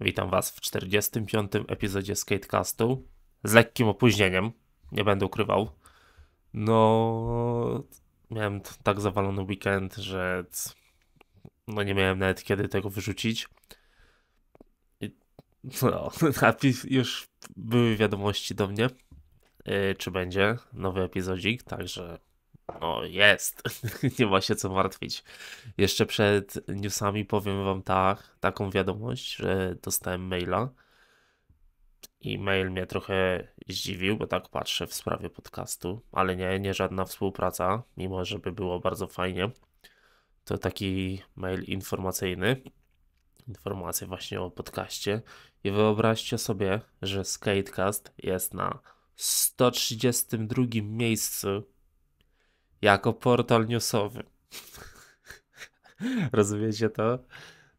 Witam Was w 45. epizodzie Skatecastu z lekkim opóźnieniem, nie będę ukrywał. No, miałem tak zawalony weekend, że no nie miałem nawet kiedy tego wyrzucić. No no, już były wiadomości do mnie, y, czy będzie nowy epizodzik, także o, jest. Nie ma się co martwić. Jeszcze przed newsami powiem wam tak, taką wiadomość, że dostałem maila. I mail mnie trochę zdziwił, bo tak patrzę w sprawie podcastu, ale nie, nie żadna współpraca, mimo żeby było bardzo fajnie. To taki mail informacyjny, informacje właśnie o podcaście. I wyobraźcie sobie, że Skatecast jest na 132 miejscu jako portal newsowy. Rozumiecie to?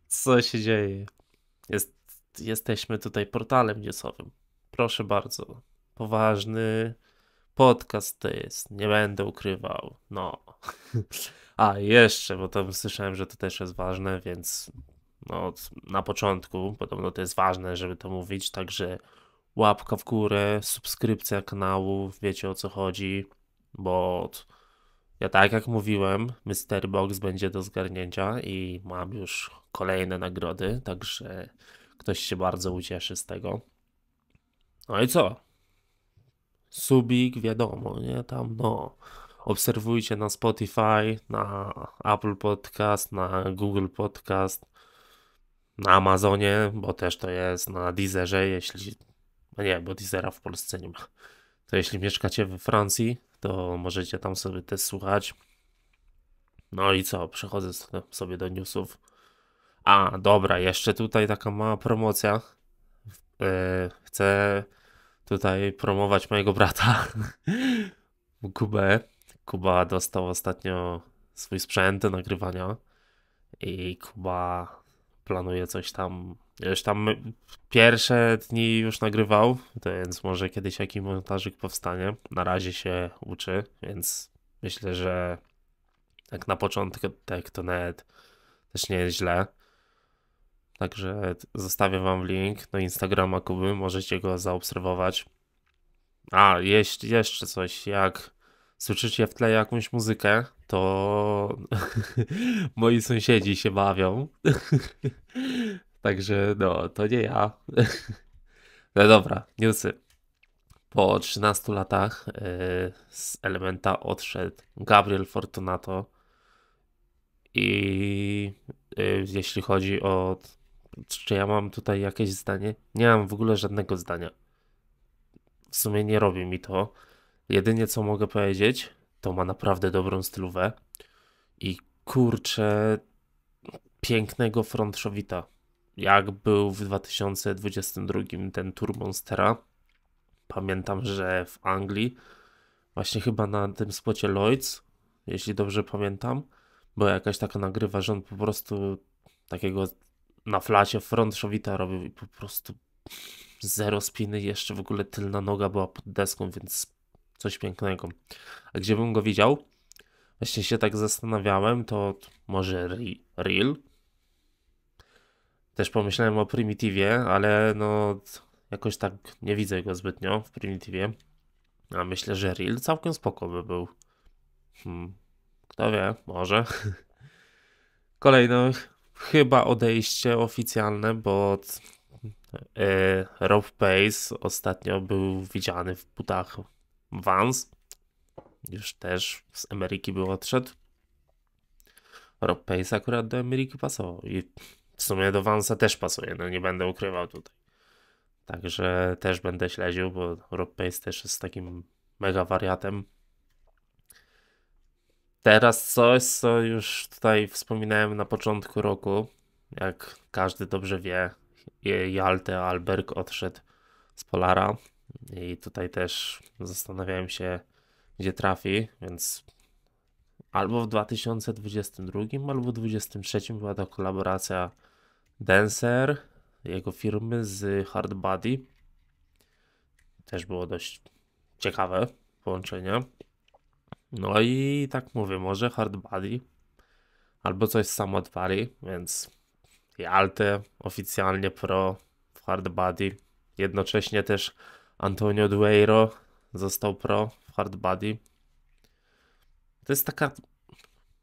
Co się dzieje? Jest, jesteśmy tutaj portalem newsowym. Proszę bardzo. Poważny podcast to jest. Nie będę ukrywał. No. A jeszcze, bo tam słyszałem, że to też jest ważne, więc no, na początku podobno to jest ważne, żeby to mówić. Także łapka w górę, subskrypcja kanału, wiecie o co chodzi, bo. Od ja tak jak mówiłem, Mystery Box będzie do zgarnięcia i mam już kolejne nagrody, także ktoś się bardzo ucieszy z tego. No i co? Subik, wiadomo, nie? Tam no. Obserwujcie na Spotify, na Apple Podcast, na Google Podcast, na Amazonie, bo też to jest, na Deezerze, jeśli... No nie, bo Deezera w Polsce nie ma. To jeśli mieszkacie we Francji, to możecie tam sobie też słuchać. No i co, przechodzę sobie do newsów. A, dobra, jeszcze tutaj taka mała promocja. E, chcę tutaj promować mojego brata, Kubę. Kuba dostał ostatnio swój sprzęt do nagrywania i Kuba planuje coś tam już tam pierwsze dni już nagrywał, więc może kiedyś jakiś montażyk powstanie. Na razie się uczy, więc myślę, że jak na początek to nawet też nie jest źle. Także zostawię wam link do Instagrama Kuby, możecie go zaobserwować. A, jeśli jeszcze coś, jak słyszycie w tle jakąś muzykę, to moi sąsiedzi się bawią. Także no, to nie ja. No dobra, newsy. Po 13 latach yy, z Elementa odszedł Gabriel Fortunato i yy, jeśli chodzi o... Czy ja mam tutaj jakieś zdanie? Nie mam w ogóle żadnego zdania. W sumie nie robi mi to. Jedynie co mogę powiedzieć, to ma naprawdę dobrą stylówę i kurczę pięknego frontszowita jak był w 2022 ten Tour Monstera. Pamiętam, że w Anglii, właśnie chyba na tym spocie Lloyds, jeśli dobrze pamiętam, była jakaś taka nagrywa, że on po prostu takiego na flacie front showita robił i po prostu zero spiny, jeszcze w ogóle tylna noga była pod deską, więc coś pięknego. A gdzie bym go widział? Właśnie się tak zastanawiałem, to może Real, też pomyślałem o Primitivie, ale no jakoś tak nie widzę go zbytnio w Primitivie. A myślę, że Real całkiem spoko by był. Hmm. Kto wie, może. Kolejne chyba odejście oficjalne, bo yy, Rob Pace ostatnio był widziany w butach Vans. Już też z Ameryki był odszedł. Rob Pace akurat do Ameryki pasował i w sumie do Vansa też pasuje, no nie będę ukrywał tutaj. Także też będę śledził, bo Rob Pace też jest takim mega wariatem. Teraz coś, co już tutaj wspominałem na początku roku, jak każdy dobrze wie, Jalte Alberg odszedł z Polara i tutaj też zastanawiałem się, gdzie trafi, więc albo w 2022, albo w 2023 była ta kolaboracja Dancer, jego firmy z Hard Body. Też było dość ciekawe połączenie. No i tak mówię, może Hard Body albo coś z Samadwari, więc Jalte oficjalnie pro w Hard Body. Jednocześnie też Antonio Dueiro został pro w Hard Body. To jest taka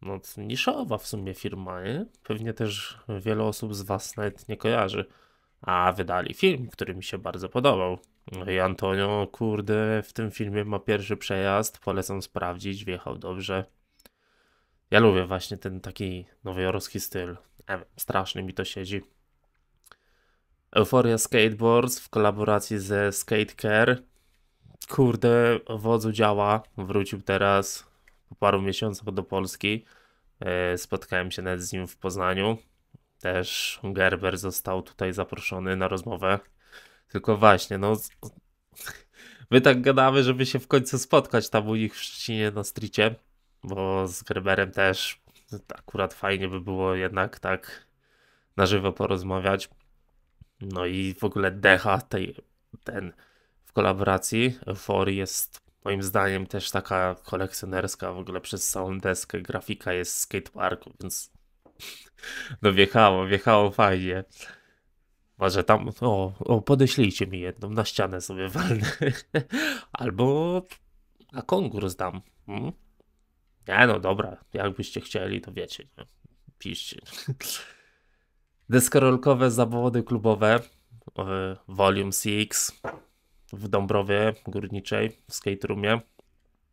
no, niszowa w sumie firma, nie? Pewnie też wiele osób z Was nawet nie kojarzy. A wydali film, który mi się bardzo podobał. No I Antonio, kurde, w tym filmie ma pierwszy przejazd, polecam sprawdzić, wjechał dobrze. Ja lubię właśnie ten taki nowojorski styl. Nie wiem, mi to siedzi. Euphoria Skateboards w kolaboracji ze Skate Care. Kurde, wodzu działa. Wrócił teraz po paru miesiącach do Polski. E, spotkałem się nawet z nim w Poznaniu. Też Gerber został tutaj zaproszony na rozmowę. Tylko właśnie, no. My tak gadamy, żeby się w końcu spotkać tam u nich w Szczecinie na stricie, bo z Gerberem też akurat fajnie by było jednak tak na żywo porozmawiać. No i w ogóle decha tej, ten w kolaboracji euforii jest moim zdaniem też taka kolekcjonerska w ogóle przez całą deskę grafika jest z skateparku, więc no wjechało, wjechało fajnie. Może tam, o, o podeślijcie mi jedną, na ścianę sobie walnę. Albo na konkurs dam. Hmm? Nie no, dobra, jakbyście chcieli, to wiecie, nie? piszcie. Deskorolkowe zawody klubowe, e, Volume 6, w Dąbrowie Górniczej w skate roomie.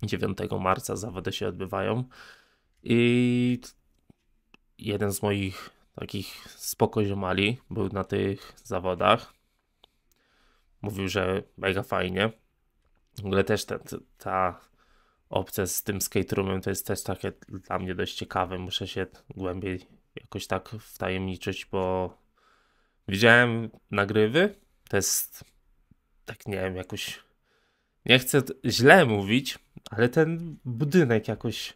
9 marca zawody się odbywają i jeden z moich takich spokojni był na tych zawodach. Mówił, że mega fajnie. W ogóle też ta, ta opcja z tym skate roomem to jest też takie dla mnie dość ciekawe. Muszę się głębiej jakoś tak wtajemniczyć, bo widziałem nagrywy. To jest tak nie wiem, jakoś nie chcę źle mówić, ale ten budynek jakoś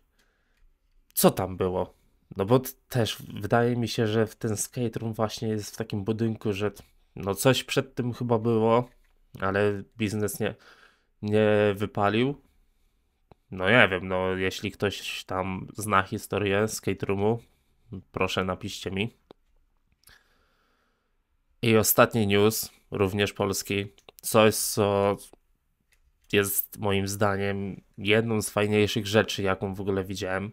co tam było? No bo też wydaje mi się, że w ten skate room właśnie jest w takim budynku, że no coś przed tym chyba było, ale biznes nie, nie wypalił. No nie wiem, no jeśli ktoś tam zna historię skate roomu, proszę napiszcie mi. I ostatni news, również polski, coś, co jest moim zdaniem jedną z fajniejszych rzeczy, jaką w ogóle widziałem.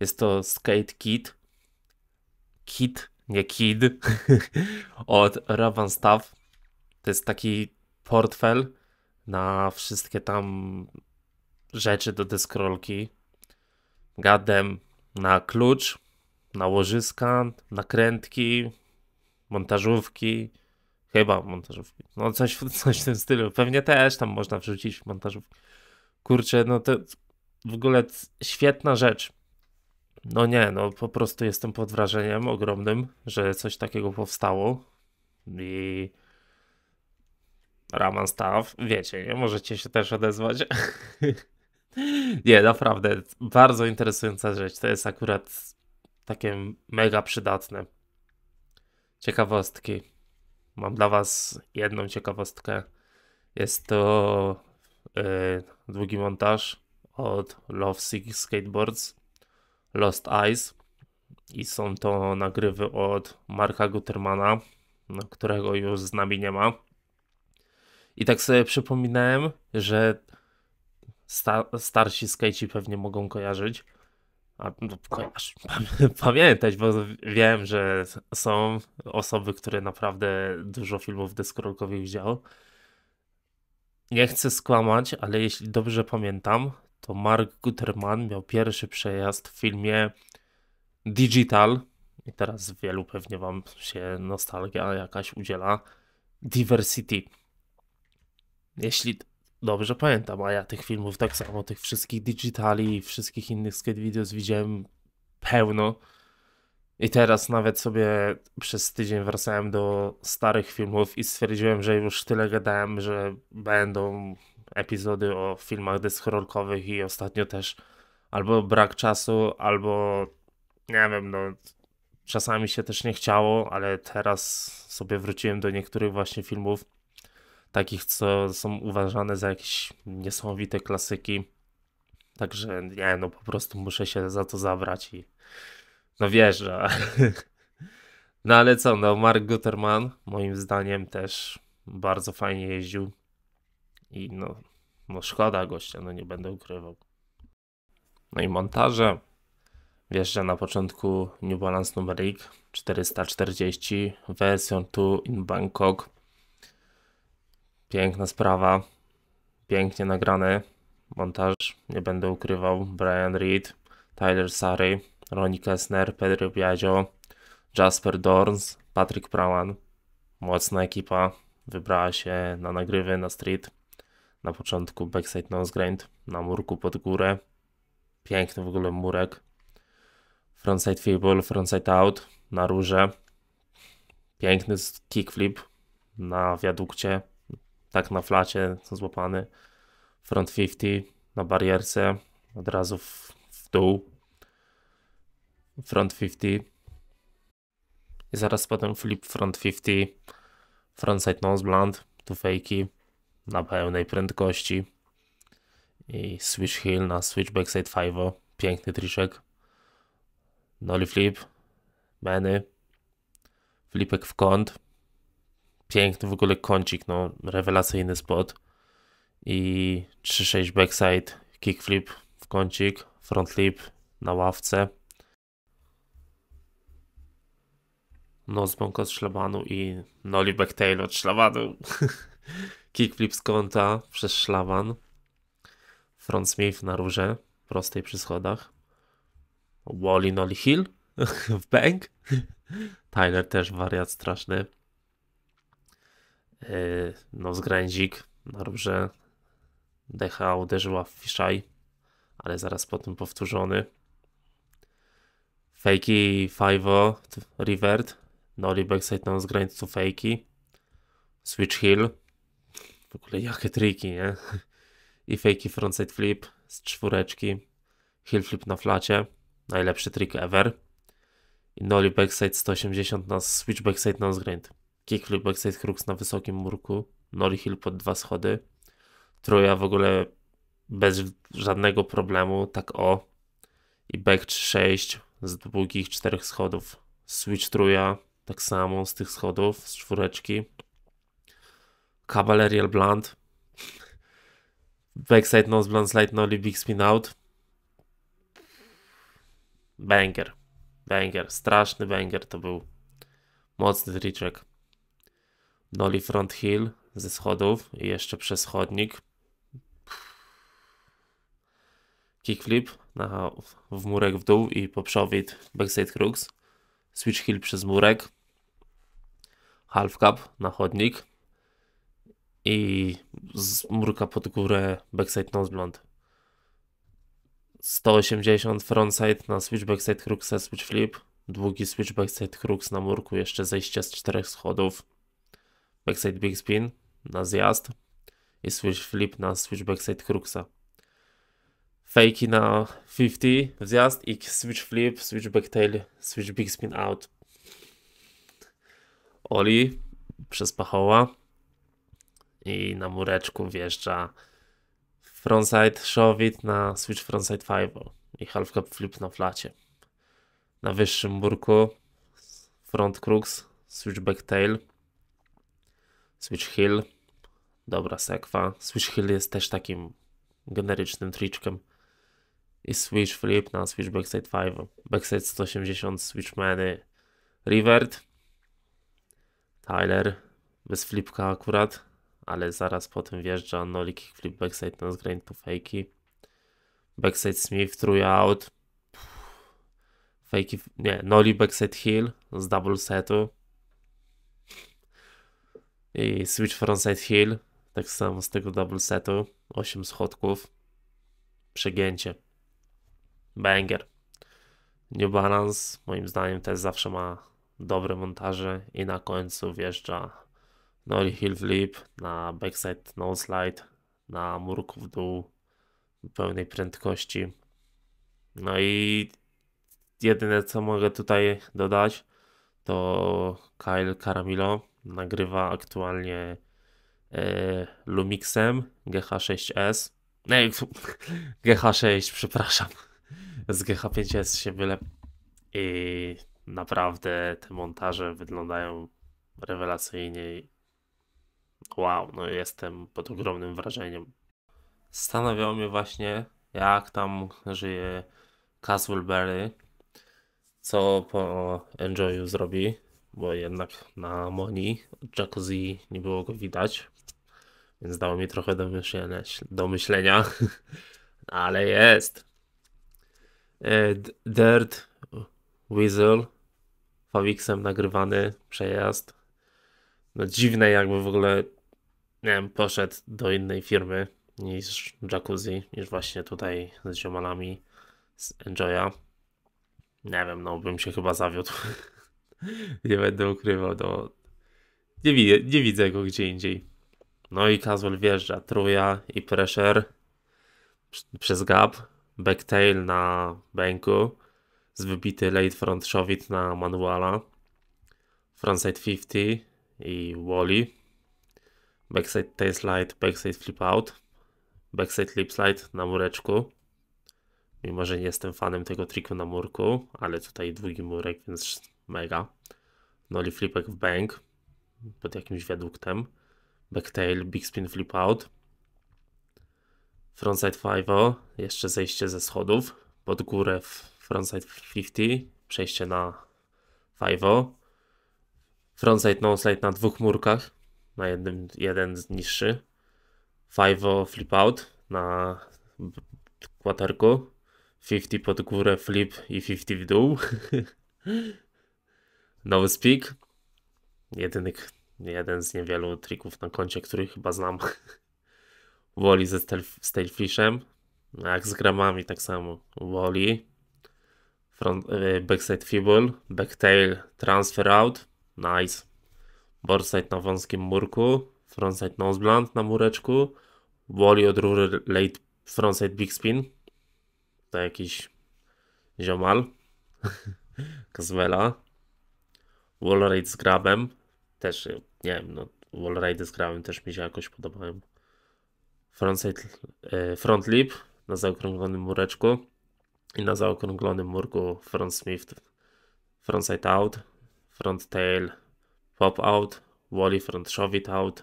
Jest to Skate Kit. Kit, nie Kid, od Staff. To jest taki portfel na wszystkie tam rzeczy do deskrolki. Gadem na klucz, na łożyska, nakrętki, montażówki, Chyba montażówki. No coś, coś w tym stylu. Pewnie też tam można wrzucić w montażówki. Kurczę, no to w ogóle świetna rzecz. No nie, no po prostu jestem pod wrażeniem ogromnym, że coś takiego powstało. I Raman Staff, wiecie, nie? możecie się też odezwać. nie, naprawdę, bardzo interesująca rzecz. To jest akurat takie mega przydatne. Ciekawostki. Mam dla Was jedną ciekawostkę. Jest to yy, długi montaż od Love Sick Skateboards, Lost Eyes i są to nagrywy od Marka Gutermana, no, którego już z nami nie ma. I tak sobie przypominałem, że sta starsi skejci pewnie mogą kojarzyć, a, kojarz, no pamiętać, bo wiem, że są osoby, które naprawdę dużo filmów deskorolkowych widziały. Nie chcę skłamać, ale jeśli dobrze pamiętam, to Mark Guterman miał pierwszy przejazd w filmie Digital. I teraz wielu pewnie wam się nostalgia jakaś udziela. Diversity. Jeśli dobrze pamiętam, a ja tych filmów tak samo, tych wszystkich digitali i wszystkich innych skate videos widziałem pełno. I teraz nawet sobie przez tydzień wracałem do starych filmów i stwierdziłem, że już tyle gadałem, że będą epizody o filmach deskorolkowych i ostatnio też albo brak czasu, albo nie wiem, no czasami się też nie chciało, ale teraz sobie wróciłem do niektórych właśnie filmów takich, co są uważane za jakieś niesamowite klasyki. Także nie, no po prostu muszę się za to zabrać i no wierzę. No ale co, no Mark Guterman moim zdaniem też bardzo fajnie jeździł i no, no szkoda gościa, no nie będę ukrywał. No i montaże. Wjeżdża na początku New Balance numerik 440 version 2 in Bangkok Piękna sprawa. Pięknie nagrany montaż. Nie będę ukrywał. Brian Reed, Tyler Sary, Ronnie Kessner, Pedro Biagio, Jasper Dorns, Patrick Prawan. Mocna ekipa wybrała się na nagrywy na street. Na początku backside nose grind, na murku pod górę. Piękny w ogóle murek. Frontside fable, frontside out, na rurze, Piękny kickflip na wiadukcie tak na flacie, złapany front 50 na barierce, od razu w, w dół, front 50 i zaraz potem flip front 50, frontside nose blunt, tu fejki na pełnej prędkości i switch heel na switch backside 5, piękny triszek. nolly flip, many. flipek w kąt, piękny w ogóle kącik, no rewelacyjny spot i 3-6 backside, kickflip w kącik, frontflip na ławce. Nozbąk od szlabanu i noli backtail od szlabanu. kickflip z kąta przez szlaban. Front Smith na rurze, prostej przy schodach. Wally Nolly Hill w bank. Tyler też wariat straszny. Y, no zgręzik, na rurze. Decha uderzyła w Fiszaj, ale zaraz potem powtórzony. Fakey Fivo, Revert, Nori backside na to Fakey. Switch Hill, w ogóle jakie triki, nie? I Fakey frontside flip z czwóreczki. Hill flip na flacie, najlepszy trik ever. I Noli backside 180 na switch backside na zgrind. Kickflip backside crux na wysokim murku, Nori Hill pod dwa schody, Troja w ogóle bez żadnego problemu, tak o, i back 6 z długich czterech schodów, switch Troja tak samo z tych schodów, z czwóreczki, Cabalerial Blunt, backside nose blunt slide nollie big spin out, banger, banger, straszny banger to był, mocny triczek. Noli Front Hill ze schodów i jeszcze przez chodnik. Kickflip na, w murek w dół i poprzowit backside crux. Switch heel przez murek. Half cup na chodnik. I z murka pod górę backside noseblunt. 180 frontside na switch backside cruxa, switch flip. Długi switch backside crux na murku, jeszcze zejście z czterech schodów backside big spin na zjazd i switch flip na switch backside cruxa. Fakey na 50 zjazd i switch flip, switch backtail, switch big spin out. Oli przez pachoła i na mureczku wjeżdża frontside showit na switch frontside 5 i half cup flip na flacie. Na wyższym murku front crux, switch backtail Switch Hill, dobra sekwa. Switch Hill jest też takim generycznym triczkiem. I Switch Flip na Switch Backside 5, Backside 180, Switchmany, Revert, Tyler, bez flipka akurat, ale zaraz potem wjeżdża Noli Flip Backside na zgrind to fejki. Backside Smith, True out. Fejki, nie, Noli Backside Hill z double setu. I switch frontside heel, tak samo z tego double setu, 8 schodków, przegięcie, banger. New Balance moim zdaniem też zawsze ma dobre montaże i na końcu wjeżdża Nolly Hill Flip na backside no slide, na murku w dół pełnej prędkości. No i jedyne co mogę tutaj dodać to Kyle Caramillo nagrywa aktualnie e, Lumixem GH6S. Nie, GH6, przepraszam. Z GH5S się wylep I naprawdę te montaże wyglądają rewelacyjnie. Wow, no jestem pod ogromnym wrażeniem. stanowiło mnie właśnie, jak tam żyje Caswellberry, co po Enjoyu zrobi bo jednak na Moni od jacuzzi nie było go widać, więc dało mi trochę do myślenia, do myślenia. ale jest. E, Dirt Weasel, Fawiksem nagrywany przejazd. No dziwne jakby w ogóle, nie wiem, poszedł do innej firmy niż jacuzzi, niż właśnie tutaj z ziomalami z Enjoya. Nie wiem, no bym się chyba zawiódł. nie będę ukrywał, no. Nie, nie widzę go gdzie indziej. No i Caswell wjeżdża, truja i pressure przez gap, backtail na banku, z wybity late front showit na manuala, frontside 50 i wally, backside tail slide, backside flip out, backside lip slide na mureczku. Mimo, że nie jestem fanem tego triku na murku, ale tutaj długi murek, więc mega. Noli flipek w bank pod jakimś wiaduktem. Backtail, big spin flip out. Frontside 5 jeszcze zejście ze schodów. Pod górę w frontside 50, przejście na 5 Frontside no slide na dwóch murkach, na jednym jeden niższy. 5 flip out na kwaterku. 50 pod górę flip i 50 w dół. Nowy speak. jedyny jeden z niewielu trików na koncie, który chyba znam. Woli ze Stalefishem. No, jak z gramami, tak samo. Woli. Front, y, backside Fibble. Backtail Transfer Out. Nice. boardside na wąskim murku. Frontside Noseblunt na mureczku. Woli od rury late frontside big spin. To jakiś ziomal. Kazwela. Wallride z Grabem. Też, nie wiem, no, Wallride z Grabem też mi się jakoś podobałem. Frontside, e, front lip na zaokrąglonym mureczku i na zaokrąglonym murku front smith, frontside out, front tail, pop out, wally front shove it out,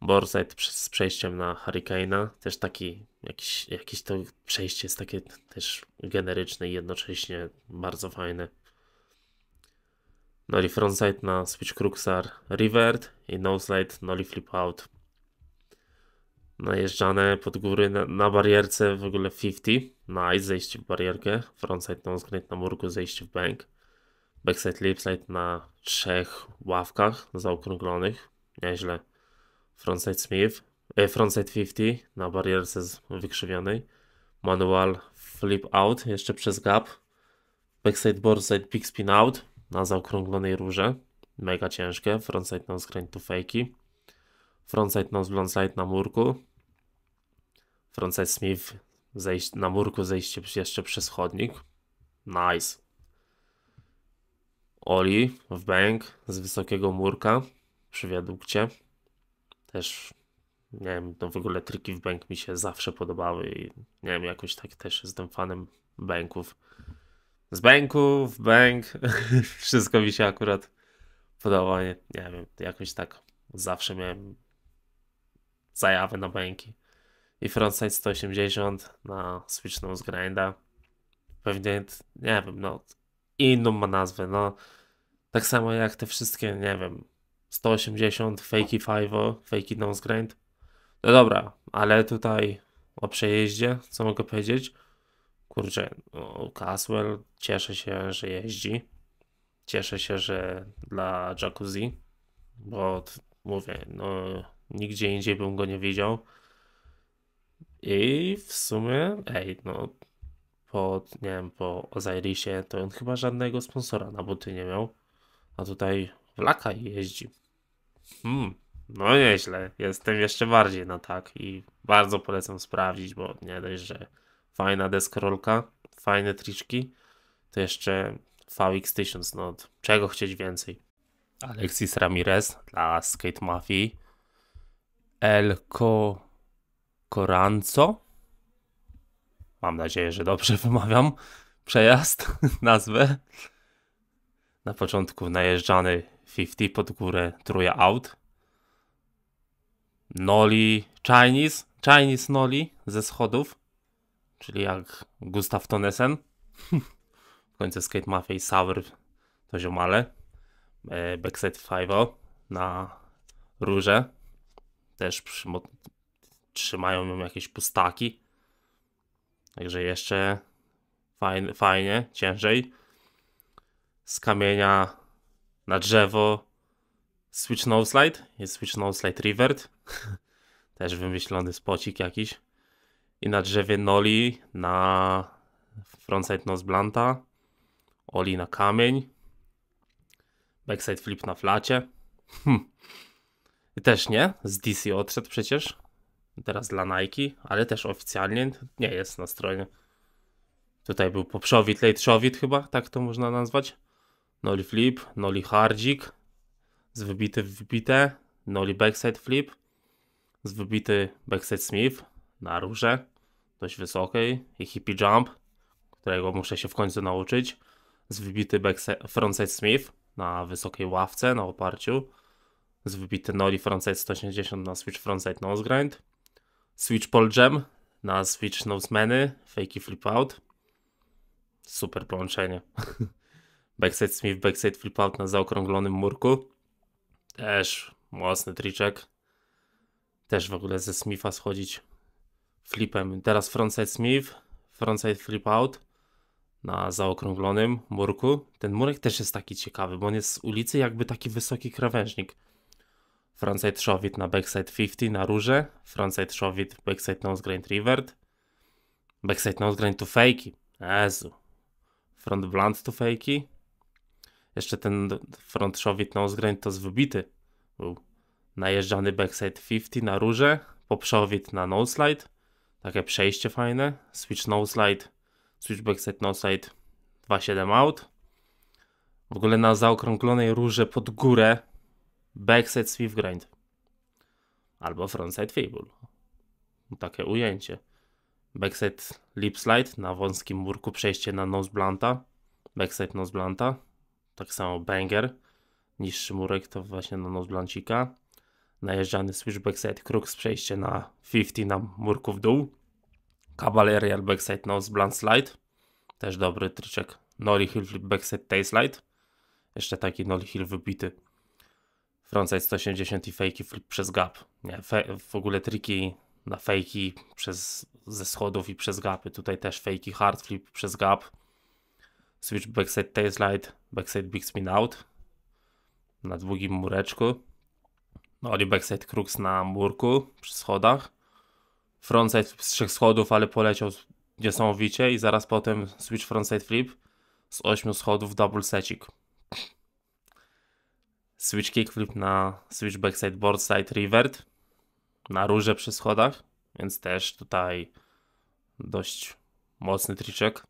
borside z przejściem na Hurricane'a, też taki jakiś, jakieś to przejście jest takie też generyczne i jednocześnie bardzo fajne. Noli frontside na switch cruxar revert i noslide noli flip out. Najeżdżane pod góry na, na barierce w ogóle 50. Nice, zejście w barierkę. Frontside nosgrade na murku, zejście w bank. Backside slide na trzech ławkach zaokrąglonych. Nieźle. Frontside Smith. E, frontside 50 na barierce wykrzywionej. Manual flip out jeszcze przez gap. Backside boardside big spin out na zaokrąglonej rurze, mega ciężkie, frontside nose grind to fakey, frontside nose blindside na murku, frontside smith zejść, na murku zejście jeszcze przez chodnik, nice. Oli w bank z wysokiego murka przy wiadukcie, też nie wiem, no w ogóle triki w bank mi się zawsze podobały i nie wiem, jakoś tak też jestem fanem banków. Z w bęk, wszystko mi się akurat podoba, nie, nie wiem, jakoś tak zawsze miałem zajawy na bęki. I Frontside 180 na Switch Nose Grinda. Pewnie, nie wiem, no, inną ma nazwę, no. Tak samo jak te wszystkie, nie wiem, 180, fakey 5, fakey nose grind. No dobra, ale tutaj o przejeździe, co mogę powiedzieć? kurczę, no, Caswell, cieszę się, że jeździ. Cieszę się, że dla jacuzzi, bo mówię, no nigdzie indziej bym go nie widział. I w sumie, ej, no po, nie wiem, po Ozirisie to on chyba żadnego sponsora na buty nie miał, a tutaj Laka jeździ. Hmm, no nieźle, jestem jeszcze bardziej na tak i bardzo polecam sprawdzić, bo nie dość, że Fajna deskorolka, fajne triczki. To jeszcze VX1000, no czego chcieć więcej. Alexis Ramirez dla Skate Mafii. Elko Coranzo. Mam nadzieję, że dobrze wymawiam przejazd, nazwę. Na początku najeżdżany 50 pod górę, truje out. Noli Chinese, Chinese Noli ze schodów czyli jak Gustav Tonesen, w końcu Skate Mafia i Sour to ziomale, e, Backside 5 na Róże, też trzymają ją jakieś pustaki, także jeszcze fajnie, fajnie ciężej. Z kamienia na drzewo Switch Nose Slide, jest Switch Nose Slide Revert, też wymyślony spocik jakiś i na drzewie Noli na frontside nose blanta, Oli na kamień, backside flip na flacie. Hm. I też nie, z DC odszedł przecież, teraz dla Nike, ale też oficjalnie nie jest na stronie. Tutaj był poprzowit, lejtrzowit chyba, tak to można nazwać. Noli flip, noli hardzik, z wybity w wybite, noli backside flip, z wybity backside smith, na rurze, dość wysokiej i hippie jump, którego muszę się w końcu nauczyć, z wybity frontside Smith na wysokiej ławce na oparciu, z wybity noli frontside 180 na switch frontside nose grind, switch pole jam na switch nosemany, fakey flip out, super połączenie. backside Smith, backside flip out na zaokrąglonym murku, też mocny triczek, też w ogóle ze Smitha schodzić flipem. Teraz frontside Smith, frontside flip out na zaokrąglonym murku. Ten murek też jest taki ciekawy, bo on jest z ulicy jakby taki wysoki krawężnik. Frontside showit na backside 50 na róże, frontside showit backside nose grind revert, backside nose grind to fakey. Jezu. Front blunt to fakey. Jeszcze ten front showit nose grind to z wybity. Był najeżdżany backside 50 na róże, poprzowit na nose slide takie przejście fajne. Switch no slide, switch backside no slide, 2.7 out. W ogóle na zaokrąglonej rurze pod górę backside swift grind. Albo frontside fable. Takie ujęcie. Backside lip slide na wąskim murku przejście na nose blanta. Backside nose blanta. Tak samo banger. Niższy murek to właśnie na nose blancika najeżdżany switchback side crux, przejście na 50 na murku w dół, Cavalerial backside nose blunt slide, też dobry tryczek, nollie hill flip backside tail slide, jeszcze taki nollie hill wybity, frontside 180 i fakey flip przez gap, nie, w ogóle triki na fejki przez, ze schodów i przez gapy, tutaj też fejki hard flip przez gap, switch backside tail slide, backside big spin out, na długim mureczku, Oli no, backside crux na murku przy schodach. Frontside z trzech schodów, ale poleciał niesamowicie i zaraz potem switch frontside flip z ośmiu schodów double secik. Switch kick flip na switch backside boardside revert na róże przy schodach, więc też tutaj dość mocny triczek.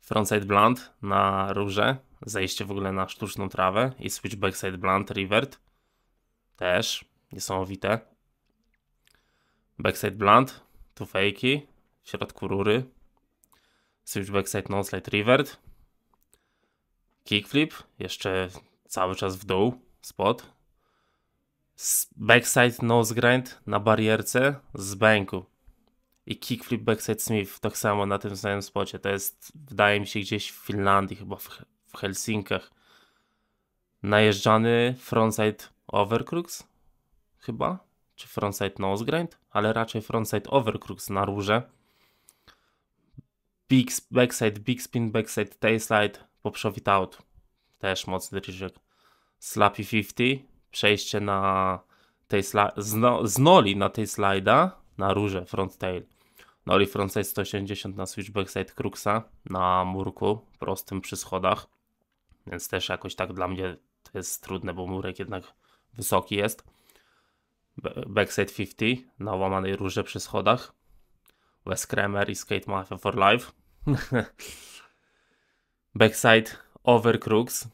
Frontside blunt na róże, zejście w ogóle na sztuczną trawę i switch backside blunt revert też. Niesamowite. Backside blunt. Tu fejki. W środku rury. Switch backside non-slide revert. Kickflip. Jeszcze cały czas w dół. Spot. Backside nose grind na barierce z banku. I kickflip backside smith. Tak samo na tym samym spocie. To jest, wydaje mi się, gdzieś w Finlandii, chyba w, w Helsinkach. Najeżdżany frontside overcrux chyba, czy frontside nosegrind, ale raczej frontside overcrux na rurze. Big backside, big spin backside, tailslide, poprzowit out. Też mocny ryżek. Slappy 50, przejście na tej z, noli na tej slida na rurze front tail. Noli frontside 180 na switch backside Cruxa na murku prostym przy schodach. Więc też jakoś tak dla mnie to jest trudne, bo murek jednak wysoki jest. Backside 50 na łamanej rurze przy schodach. Wes Kremer i Skate Mafia for Life. Backside Over Crooks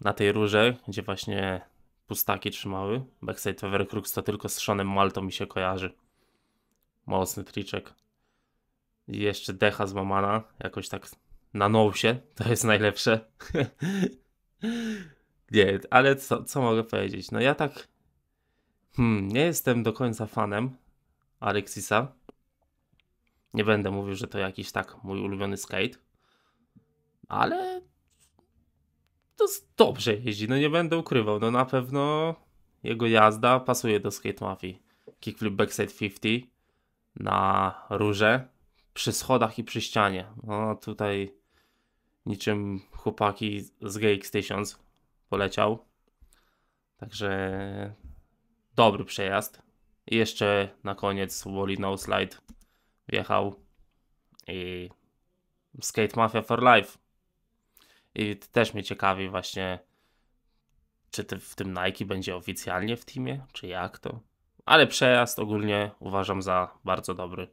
na tej rurze, gdzie właśnie pustaki trzymały. Backside Over Crooks to tylko z Seanem Malto mi się kojarzy. Mocny triczek. I jeszcze decha z Mamana, jakoś tak na się. to jest najlepsze. Nie, ale co, co mogę powiedzieć? No ja tak hmm, nie jestem do końca fanem Alexisa. Nie będę mówił, że to jakiś tak mój ulubiony skate, ale to dobrze jeździ, no nie będę ukrywał. No na pewno jego jazda pasuje do Skate Mafii. Kickflip backside 50 na rurze, przy schodach i przy ścianie. No tutaj niczym chłopaki z GX1000 poleciał. Także dobry przejazd. I jeszcze na koniec Wally No Slide wjechał i Skate Mafia for Life. I też mnie ciekawi właśnie, czy ty, w tym Nike będzie oficjalnie w teamie, czy jak to. Ale przejazd ogólnie uważam za bardzo dobry.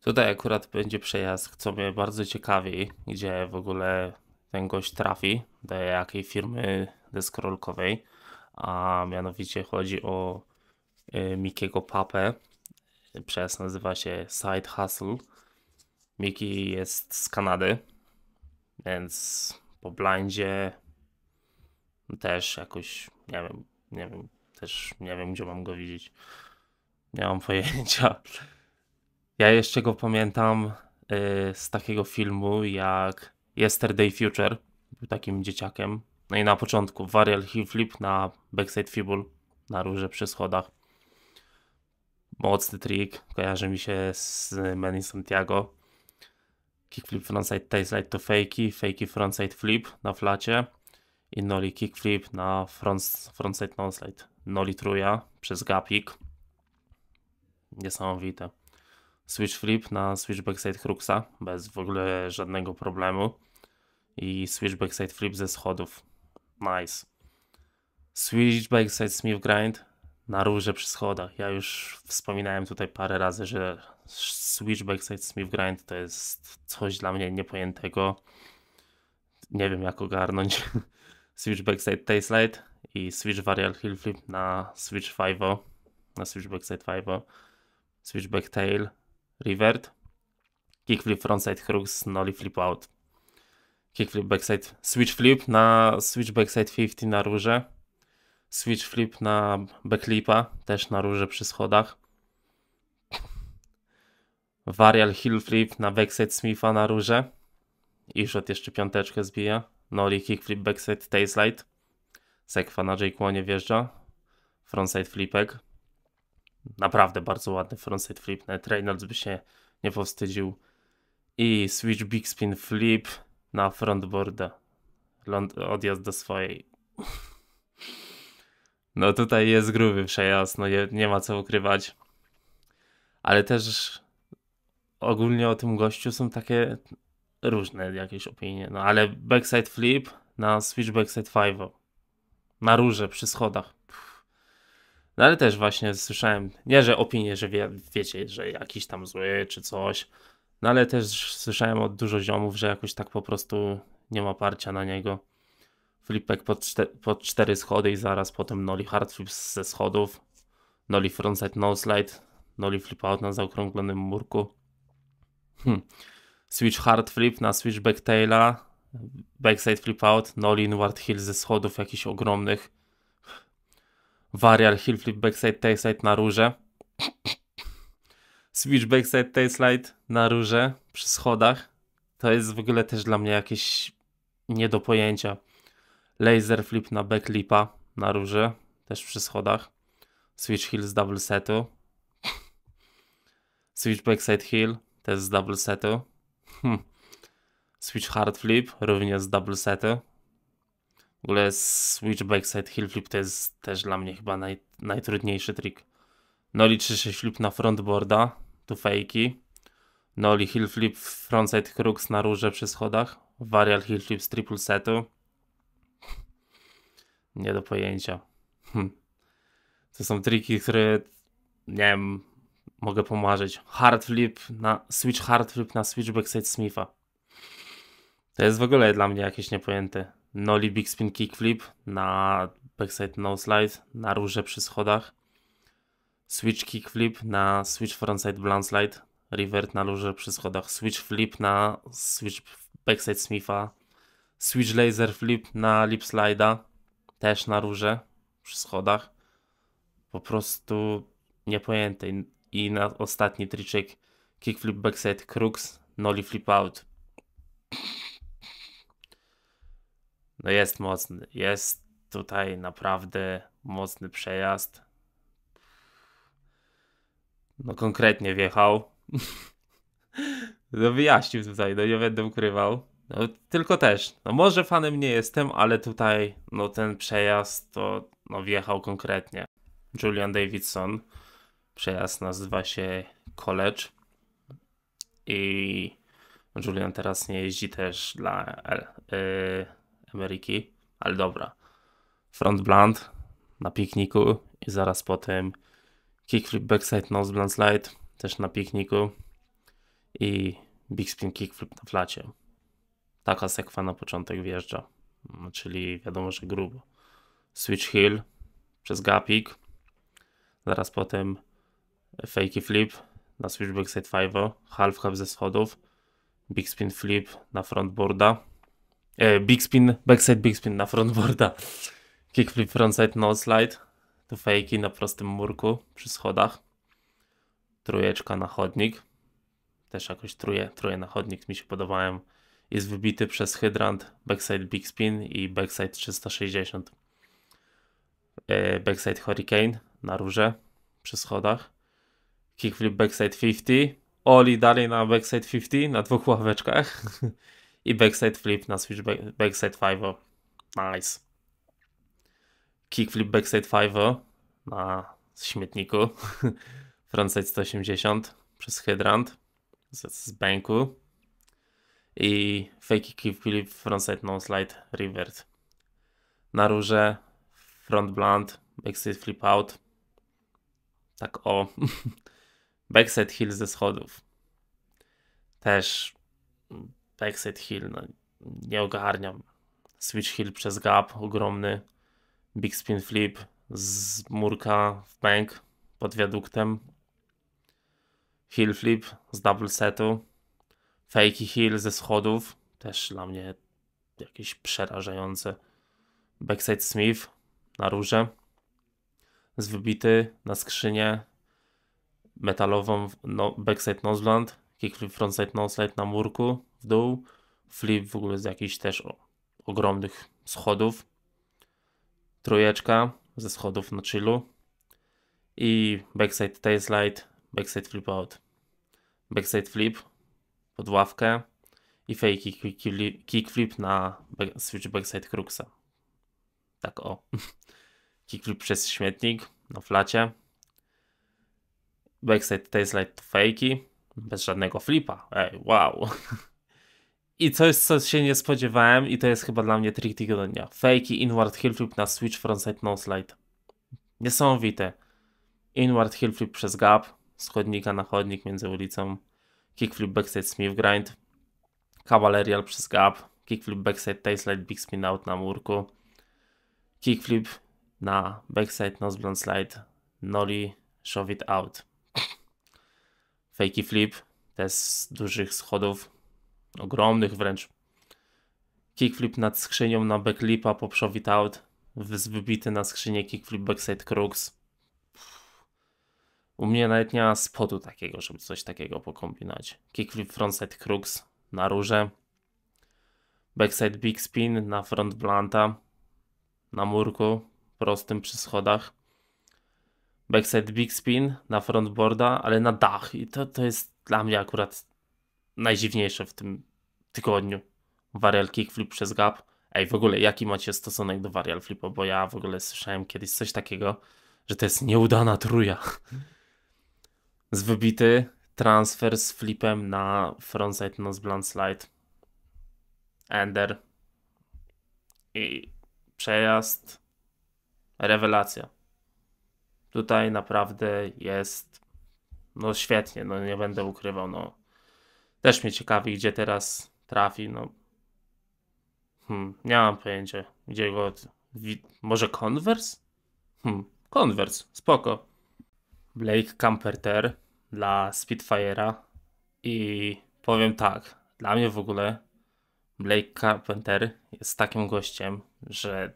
Tutaj akurat będzie przejazd, co mnie bardzo ciekawi, gdzie w ogóle ten gość trafi do jakiej firmy deskorolkowej, a mianowicie chodzi o y, Mikiego Papę, przez nazywa się Side Hustle. Miki jest z Kanady, więc po blindzie też jakoś, nie wiem, nie wiem, też nie wiem gdzie mam go widzieć. Nie mam pojęcia. Ja jeszcze go pamiętam yy, z takiego filmu jak Yesterday Future, był takim dzieciakiem. No i na początku Varial Heel Flip na Backside Fibul, na róże przy schodach. Mocny trick, kojarzy mi się z Manny Santiago. Kickflip frontside tailslide to fakey, fakey frontside flip na flacie i noli kickflip na front, frontside nonslide. Noli truja przez gapik. Niesamowite. Switch flip na switch backside cruxa bez w ogóle żadnego problemu i switchback side flip ze schodów. Nice. Switchback side smith grind na róże przy schodach. Ja już wspominałem tutaj parę razy, że switchback side smith grind to jest coś dla mnie niepojętego. Nie wiem jak ogarnąć. switchback side tail slide i switch varial hill flip na switch 5 na switchback side 5 switchback tail revert kickflip frontside crux nollie flip out kickflip backside, switch flip na switch backside 50 na rurze, switch flip na backlipa, też na rurze przy schodach, varial heel flip na backside smitha na rurze, Ishot jeszcze piąteczkę zbija, nori kickflip backside tailslide, sekwa na j nie wjeżdża, frontside flipek, naprawdę bardzo ładny frontside flip, na Reynolds by się nie powstydził i switch big spin flip na frontboarda. Ląd, odjazd do swojej. No tutaj jest gruby przejazd, no nie, nie ma co ukrywać. Ale też ogólnie o tym gościu są takie różne jakieś opinie. No ale backside flip na switch backside 5 na rurze przy schodach. No ale też właśnie słyszałem, nie że opinie, że wie, wiecie, że jakiś tam zły czy coś, no ale też słyszałem od dużo ziomów, że jakoś tak po prostu nie ma parcia na niego. Flipek pod, czte, pod cztery schody i zaraz potem noli hard flip ze schodów, noli frontside no slide, noli flip out na zaokrąglonym murku. Hm. Switch hard flip na switch back taila, backside flip out, noli inward hill ze schodów jakichś ogromnych. Varial hill flip backside tailside na rurze. Switch backside tail na rurze przy schodach. To jest w ogóle też dla mnie jakieś nie do pojęcia. Laser flip na backlipa na rurze, też przy schodach. Switch heel z double setu. Switch backside heel, też z double setu. Hmm. Switch hard flip, również z double setu. W ogóle switch backside heel flip to jest też dla mnie chyba naj, najtrudniejszy trik. No 3 się flip na frontboarda, tu fejki. Noli heel flip frontside crux na rurze przy schodach. Varial heel flip z triple setu. Nie do pojęcia. Hm. To są triki, które nie wiem, mogę pomarzyć. Hard flip na switch hard flip na switch backside Smitha. To jest w ogóle dla mnie jakieś niepojęte. Noli big spin kick flip na backside no slide na rurze przy schodach switch kickflip na switch frontside bluntslide, revert na róże przy schodach, switch flip na switch backside smitha, switch laser flip na lip slida, też na róże przy schodach. Po prostu niepojęte. I na ostatni triczek kickflip backside crux, noli flip out. No jest mocny. Jest tutaj naprawdę mocny przejazd no konkretnie wjechał. no wyjaśnił tutaj, no nie będę ukrywał. No, tylko też, no może fanem nie jestem, ale tutaj no ten przejazd to no wjechał konkretnie. Julian Davidson, przejazd nazywa się College i Julian teraz nie jeździ też dla y, Ameryki, ale dobra. Front Blunt na pikniku i zaraz po tym kickflip backside nose blunt slide też na pikniku i big spin kickflip na flacie. Taka sekwa na początek wjeżdża, no, czyli wiadomo, że grubo. Switch heel przez gapik, zaraz potem fakey flip na switch backside 5, half half ze schodów, big spin flip na frontboarda, e, big spin backside big spin na frontboarda, kickflip frontside nose slide, tu fejki na prostym murku przy schodach. Trójeczka na chodnik. Też jakoś truje, truje na chodnik mi się podobałem. Jest wybity przez hydrant backside big spin i backside 360. E, backside hurricane na rurze przy schodach. Kickflip backside 50. Oli dalej na backside 50 na dwóch ławeczkach. I backside flip na switch backside 5. Nice kickflip backside 5 na śmietniku frontside 180 przez hydrant z, z banku i fake kickflip frontside non slide revert na rurze front blunt backside flip out tak o backside heel ze schodów też backside heel no, nie ogarniam switch heel przez gap ogromny Big spin flip z murka w bank pod wiaduktem. Heel flip z double setu. fake heel ze schodów. Też dla mnie jakieś przerażające. Backside Smith na rurze. Z wybity na skrzynię metalową no, backside noseland. Kickflip frontside noseland na murku w dół. Flip w ogóle z jakichś też o, ogromnych schodów trójeczka ze schodów na chillu i backside tail slide, backside flip out, backside flip pod ławkę i fake kickflip na switch backside cruxa. Tak o. kickflip przez śmietnik na flacie. Backside tail slide fakey bez żadnego flipa. Ej, wow. I coś, co się nie spodziewałem i to jest chyba dla mnie trick tygodnia. Fakey Inward Hill Flip na Switch Frontside No Slide. Niesamowite. Inward Hill Flip przez gap, schodnika na chodnik między ulicą, kickflip backside Smith Grind, Cavalerial przez gap, kickflip backside tailslide big spin out na murku, kickflip na backside nose blunt slide, noli shove it out. Fakey flip, tez z dużych schodów, ogromnych wręcz. Kickflip nad skrzynią na backlipa po shove out, wybity na skrzynię kickflip backside crux. U mnie nawet nie ma spodu takiego, żeby coś takiego pokombinać. Kickflip frontside crux na rurze Backside big spin na front blanta. Na murku prostym przy schodach. Backside big spin na frontboarda, ale na dach. I to, to jest dla mnie akurat najdziwniejsze w tym tygodniu varial kickflip przez gap. Ej, w ogóle jaki macie stosunek do varial flipa? Bo ja w ogóle słyszałem kiedyś coś takiego, że to jest nieudana truja. Z wybity transfer z flipem na frontside noseblunt slide. Ender. I przejazd. Rewelacja. Tutaj naprawdę jest no świetnie, no nie będę ukrywał, no też mnie ciekawi, gdzie teraz trafi, no. Hmm, nie mam pojęcia, gdzie go... Może Converse? Hmm, Converse, spoko. Blake Camperter dla Spitfire'a i powiem tak, dla mnie w ogóle Blake Carpenter jest takim gościem, że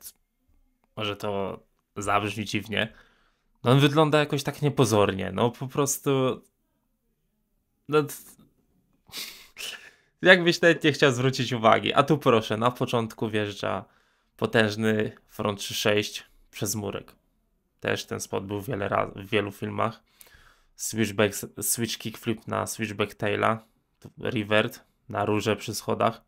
może to zabrzmi dziwnie, no on wygląda jakoś tak niepozornie, no po prostu no, Jakbyś nawet nie chciał zwrócić uwagi. A tu proszę, na początku wjeżdża potężny front 3.6 przez murek. Też ten spot był wiele razy w wielu filmach. Switchback, switch kickflip na switchback taila. Revert na rurze przy schodach.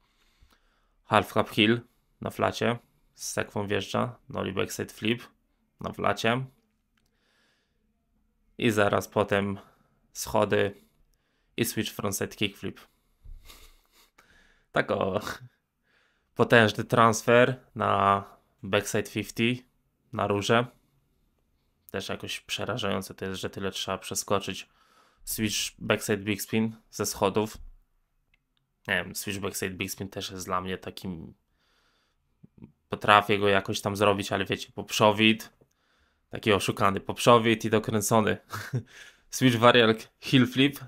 Half cup hill na flacie. Z sekwą wjeżdża. Noli backside flip na flacie. I zaraz potem schody i switch frontside kickflip. Tak o potężny transfer na backside 50 na róże. Też jakoś przerażające to jest, że tyle trzeba przeskoczyć. Switch backside big spin ze schodów. Nie wiem, switch backside big spin też jest dla mnie takim potrafię go jakoś tam zrobić, ale wiecie, poprzowit. taki oszukany poprzowit i dokręcony. Switch varial heel flip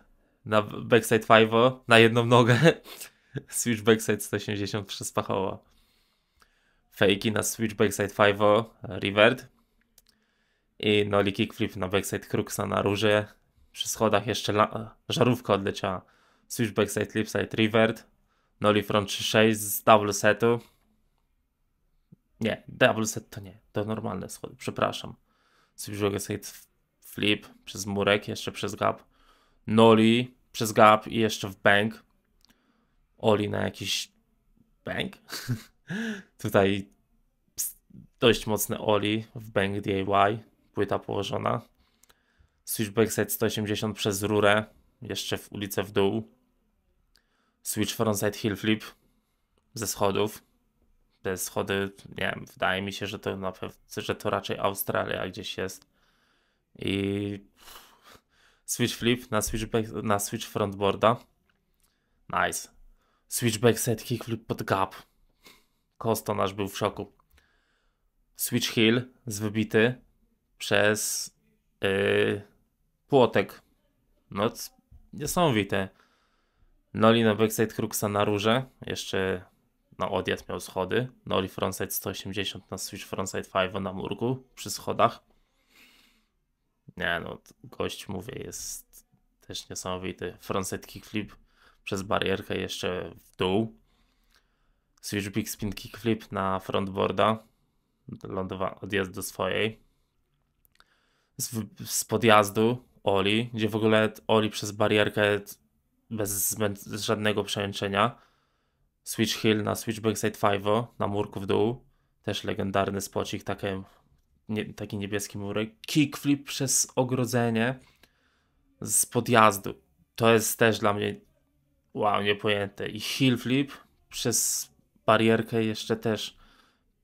na backside 5 na jedną nogę. Switchback Side 180 przez Pachoła. Fejki na Switchback Side 5 revert. I noli kickflip na backside Cruxa na róże. Przy schodach jeszcze la- żarówka odleciała. Switchback side flipside revert. Noli front 3-6 z double setu. Nie, double set to nie. To normalne schody, przepraszam. Switchback side flip przez murek, jeszcze przez gap. Noli przez gap i jeszcze w bank. Oli na jakiś bank, Tutaj dość mocne Oli w bank DIY, płyta położona. Switchback set 180 przez rurę, jeszcze w ulicę w dół. Switch frontside hill flip ze schodów. Te schody, nie wiem, wydaje mi się, że to na pewno, że to raczej Australia gdzieś jest. I switch flip na switch, back, na switch frontboarda. Nice. Switchback setkick lub pod gap. Kosto nasz był w szoku. Switch heel z wybity przez yy, płotek. No, niesamowite. Noli na backside Kruxa na róże. Jeszcze na no, odjazd miał schody. Noli frontside 180 na switch frontside 5 na murku przy schodach. Nie no, gość mówię jest też niesamowity. Frontside kickflip przez barierkę jeszcze w dół. Switch big spin kickflip na frontboarda. Lądowa odjazd do swojej. Z, z podjazdu Oli, gdzie w ogóle Oli przez barierkę bez żadnego przejęczenia. Switch Hill na Switch side 5 na murku w dół. Też legendarny spocik, takie, nie, taki niebieski murek. Kickflip przez ogrodzenie z podjazdu. To jest też dla mnie Wow, niepojęte. I heel flip przez barierkę jeszcze też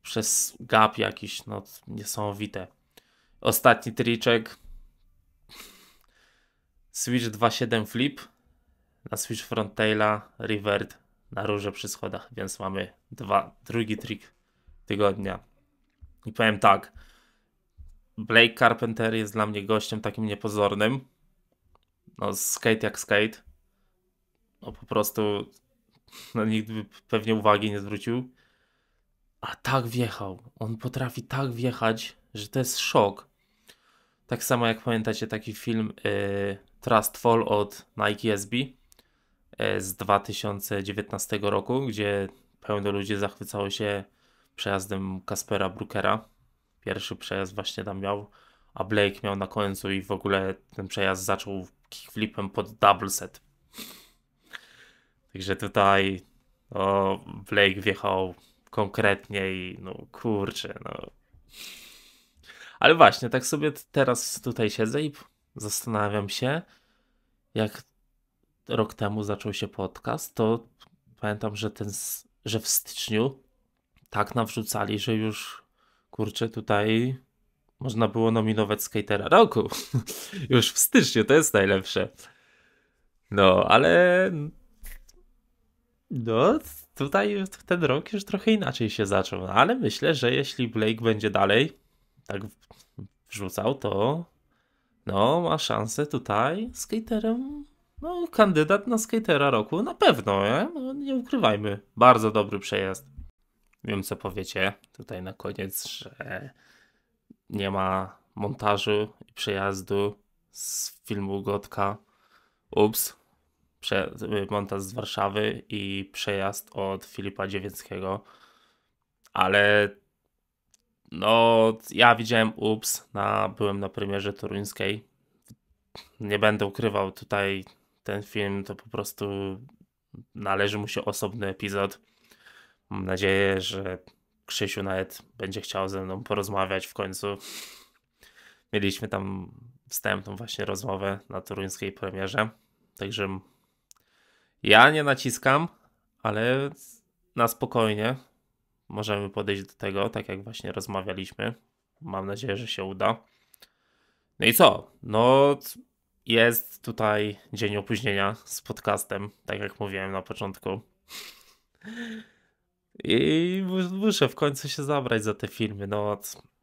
przez gap jakiś, no niesamowite. Ostatni triczek Switch 2.7 flip na Switch Frontaila Revert na róże przy schodach, więc mamy dwa, drugi trik tygodnia. I powiem tak, Blake Carpenter jest dla mnie gościem takim niepozornym. No skate jak skate no po prostu na nikt by pewnie uwagi nie zwrócił. A tak wjechał. On potrafi tak wjechać, że to jest szok. Tak samo jak pamiętacie taki film y, Trust Fall od Nike SB y, z 2019 roku, gdzie pełno ludzi zachwycało się przejazdem Kaspera Brookera. Pierwszy przejazd właśnie tam miał, a Blake miał na końcu i w ogóle ten przejazd zaczął kickflipem pod double set. Także tutaj o, Blake wjechał konkretnie i no kurczę, no. Ale właśnie, tak sobie teraz tutaj siedzę i zastanawiam się, jak rok temu zaczął się podcast, to pamiętam, że, ten, że w styczniu tak nawrzucali, że już kurczę tutaj można było nominować skatera roku. już w styczniu, to jest najlepsze. No, ale no, tutaj ten rok już trochę inaczej się zaczął, no, ale myślę, że jeśli Blake będzie dalej tak wrzucał, to no, ma szansę tutaj skaterem, no, kandydat na skatera roku na pewno, nie? No, nie ukrywajmy. Bardzo dobry przejazd. Wiem, co powiecie tutaj na koniec, że nie ma montażu i przejazdu z filmu Gotka. Ups, prze, montaż z Warszawy i przejazd od Filipa Dziewięckiego, ale no, ja widziałem UPS, na, byłem na premierze toruńskiej. Nie będę ukrywał tutaj ten film, to po prostu należy mu się osobny epizod. Mam nadzieję, że Krzysiu nawet będzie chciał ze mną porozmawiać w końcu. Mieliśmy tam wstępną właśnie rozmowę na toruńskiej premierze, także ja nie naciskam, ale na spokojnie możemy podejść do tego, tak jak właśnie rozmawialiśmy. Mam nadzieję, że się uda. No i co? No, jest tutaj dzień opóźnienia z podcastem, tak jak mówiłem na początku. I muszę w końcu się zabrać za te filmy. No,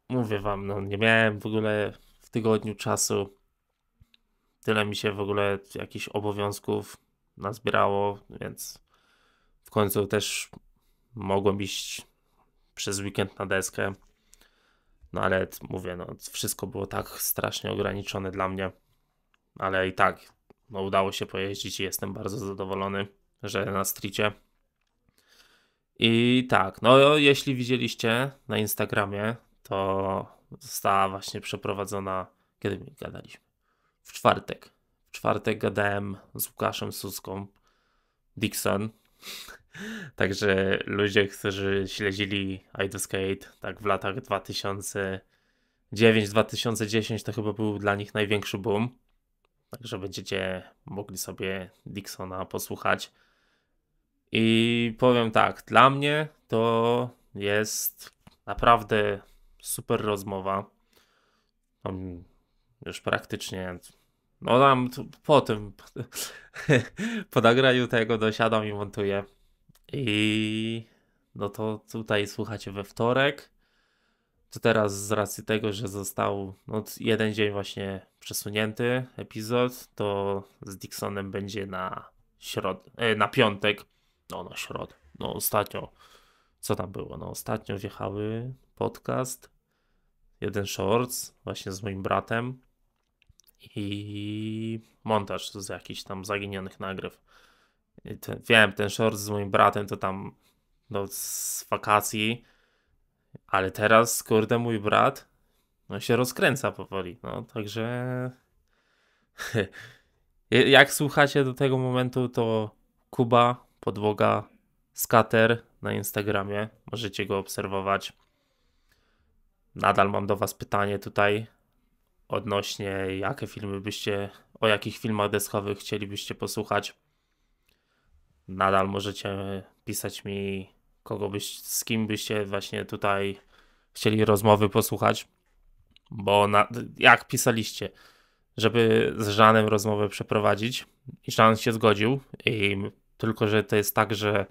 mówię wam, no nie miałem w ogóle w tygodniu czasu. Tyle mi się w ogóle jakichś obowiązków nazbierało, więc w końcu też mogłem iść przez weekend na deskę. No ale mówię, no wszystko było tak strasznie ograniczone dla mnie, ale i tak no, udało się pojeździć i jestem bardzo zadowolony, że na stricie. I tak, no jeśli widzieliście na Instagramie, to została właśnie przeprowadzona, kiedy mi gadaliśmy? W czwartek czwartek gadałem z Łukaszem Suską, Dixon. Także ludzie, którzy śledzili Idle Skate tak w latach 2009-2010 to chyba był dla nich największy boom. Także będziecie mogli sobie Dixona posłuchać. I powiem tak, dla mnie to jest naprawdę super rozmowa. już praktycznie no tam po tym, po nagraniu tego dosiadam i montuję. I no to tutaj słuchacie we wtorek. To teraz z racji tego, że został no, jeden dzień właśnie przesunięty epizod, to z Dixonem będzie na środ e, na piątek. No na środę. No ostatnio co tam było? No ostatnio wjechały podcast, jeden shorts właśnie z moim bratem i montaż z jakichś tam zaginionych nagraw. Ten, wiem, ten short z moim bratem to tam no, z wakacji, ale teraz, kurde, mój brat no, się rozkręca powoli, no, także jak słuchacie do tego momentu, to Kuba, podłoga, skater na Instagramie, możecie go obserwować. Nadal mam do was pytanie tutaj, odnośnie jakie filmy byście, o jakich filmach deskowych chcielibyście posłuchać. Nadal możecie pisać mi, kogo byś, z kim byście właśnie tutaj chcieli rozmowy posłuchać, bo na, jak pisaliście, żeby z Żanem rozmowę przeprowadzić i Żan się zgodził i tylko, że to jest tak, że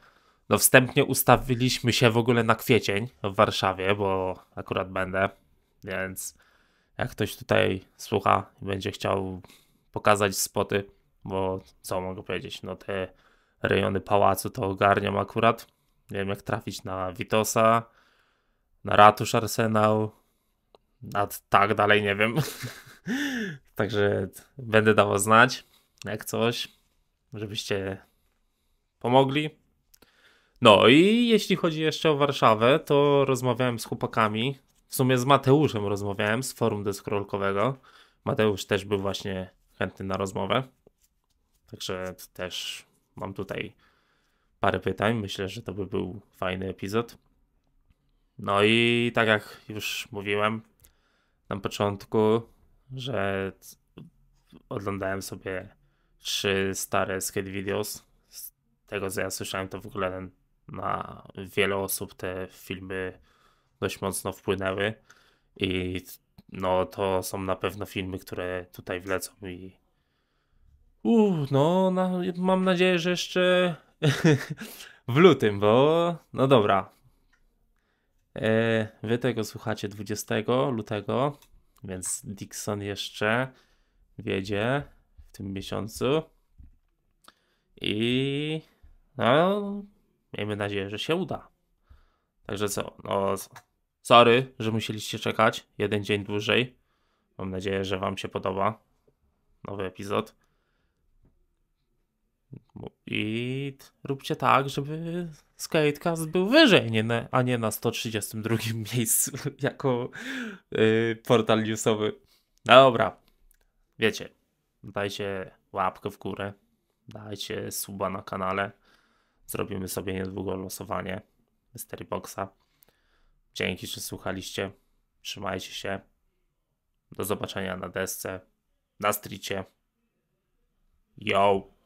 no wstępnie ustawiliśmy się w ogóle na kwiecień w Warszawie, bo akurat będę, więc jak ktoś tutaj słucha i będzie chciał pokazać spoty, bo co mogę powiedzieć, no te rejony pałacu to ogarniam akurat. Nie wiem jak trafić na Witosa, na Ratusz Arsenał, a tak dalej nie wiem. Także będę dawał znać, jak coś, żebyście pomogli. No i jeśli chodzi jeszcze o Warszawę, to rozmawiałem z chłopakami w sumie z Mateuszem rozmawiałem z forum deskorolkowego. Mateusz też był właśnie chętny na rozmowę. Także też mam tutaj parę pytań. Myślę, że to by był fajny epizod. No i tak jak już mówiłem na początku, że oglądałem sobie trzy stare skate videos. Z tego co ja słyszałem, to w ogóle na wiele osób te filmy dość mocno wpłynęły i no to są na pewno filmy, które tutaj wlecą i Uff, no na, mam nadzieję, że jeszcze w lutym, bo no dobra. E, wy tego słuchacie 20 lutego, więc Dixon jeszcze wiedzie w tym miesiącu. I no, miejmy nadzieję, że się uda. Także co, no Sorry, że musieliście czekać jeden dzień dłużej. Mam nadzieję, że Wam się podoba nowy epizod. I róbcie tak, żeby Skatecast był wyżej, nie na, a nie na 132 miejscu jako yy, portal newsowy. Dobra, wiecie, dajcie łapkę w górę, dajcie suba na kanale. Zrobimy sobie niedługo losowanie Mystery Boxa. Dzięki, że słuchaliście. Trzymajcie się. Do zobaczenia na desce, na stricie. Yo!